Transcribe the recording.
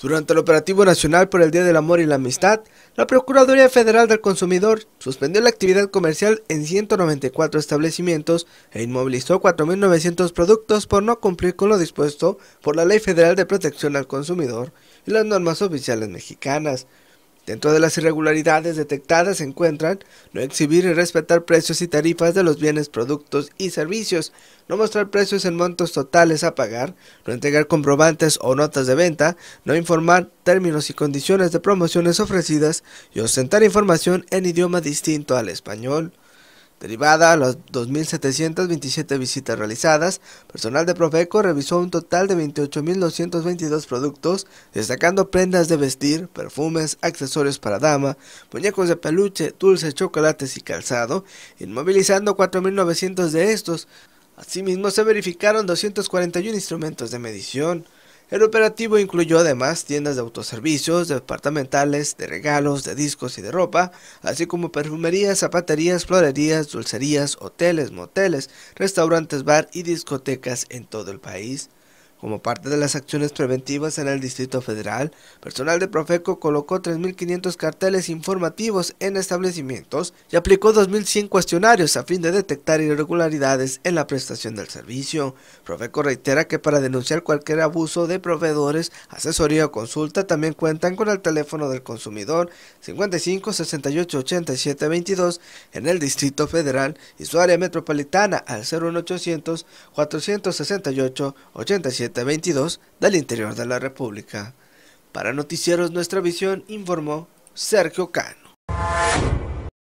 Durante el operativo nacional por el Día del Amor y la Amistad, la Procuraduría Federal del Consumidor suspendió la actividad comercial en 194 establecimientos e inmovilizó 4.900 productos por no cumplir con lo dispuesto por la Ley Federal de Protección al Consumidor y las normas oficiales mexicanas. Dentro de las irregularidades detectadas se encuentran no exhibir y respetar precios y tarifas de los bienes, productos y servicios, no mostrar precios en montos totales a pagar, no entregar comprobantes o notas de venta, no informar términos y condiciones de promociones ofrecidas y ostentar información en idioma distinto al español. Derivada a las 2.727 visitas realizadas, personal de Profeco revisó un total de 28.222 productos, destacando prendas de vestir, perfumes, accesorios para dama, muñecos de peluche, dulces, chocolates y calzado, inmovilizando 4.900 de estos. Asimismo, se verificaron 241 instrumentos de medición, el operativo incluyó además tiendas de autoservicios, departamentales, de regalos, de discos y de ropa, así como perfumerías, zapaterías, florerías, dulcerías, hoteles, moteles, restaurantes, bar y discotecas en todo el país. Como parte de las acciones preventivas en el Distrito Federal, personal de Profeco colocó 3.500 carteles informativos en establecimientos y aplicó 2.100 cuestionarios a fin de detectar irregularidades en la prestación del servicio. Profeco reitera que para denunciar cualquier abuso de proveedores, asesoría o consulta también cuentan con el teléfono del consumidor 55 68 87 22 en el Distrito Federal y su área metropolitana al 01800 468 87 22 del interior de la República. Para Noticieros Nuestra Visión informó Sergio Can.